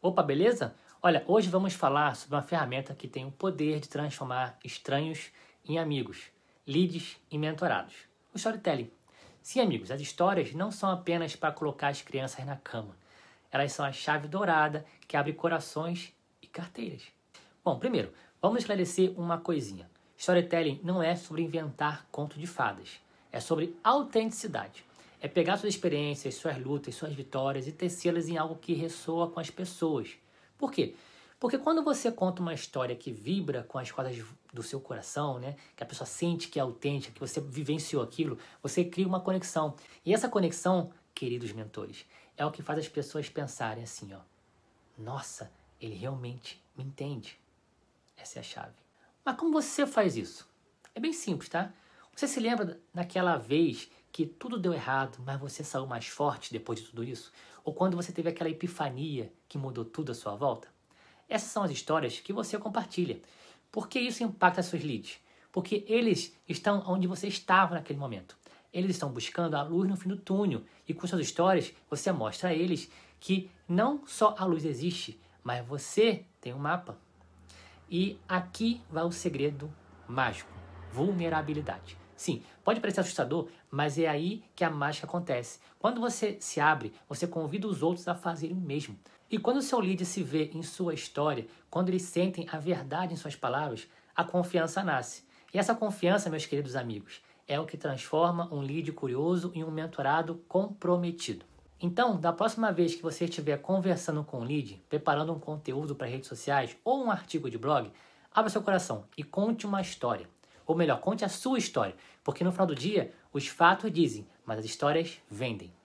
Opa, beleza? Olha, hoje vamos falar sobre uma ferramenta que tem o poder de transformar estranhos em amigos, leads em mentorados. O storytelling. Sim, amigos, as histórias não são apenas para colocar as crianças na cama. Elas são a chave dourada que abre corações e carteiras. Bom, primeiro, vamos esclarecer uma coisinha. Storytelling não é sobre inventar conto de fadas, é sobre autenticidade. É pegar suas experiências, suas lutas, suas vitórias e tecê-las em algo que ressoa com as pessoas. Por quê? Porque quando você conta uma história que vibra com as cordas do seu coração, né, que a pessoa sente que é autêntica, que você vivenciou aquilo, você cria uma conexão. E essa conexão, queridos mentores, é o que faz as pessoas pensarem assim, ó: "Nossa, ele realmente me entende". Essa é a chave. Mas como você faz isso? É bem simples, tá? Você se lembra daquela vez que tudo deu errado, mas você saiu mais forte depois de tudo isso? Ou quando você teve aquela epifania que mudou tudo à sua volta? Essas são as histórias que você compartilha. Porque isso impacta seus leads? Porque eles estão onde você estava naquele momento. Eles estão buscando a luz no fim do túnel. E com suas histórias, você mostra a eles que não só a luz existe, mas você tem um mapa. E aqui vai o segredo mágico: vulnerabilidade. Sim, pode parecer assustador, mas é aí que a mágica acontece. Quando você se abre, você convida os outros a fazerem o mesmo. E quando o seu líder se vê em sua história, quando eles sentem a verdade em suas palavras, a confiança nasce. E essa confiança, meus queridos amigos, é o que transforma um líder curioso em um mentorado comprometido. Então, da próxima vez que você estiver conversando com um lead, preparando um conteúdo para redes sociais ou um artigo de blog, abra seu coração e conte uma história. Ou melhor, conte a sua história, porque no final do dia os fatos dizem, mas as histórias vendem.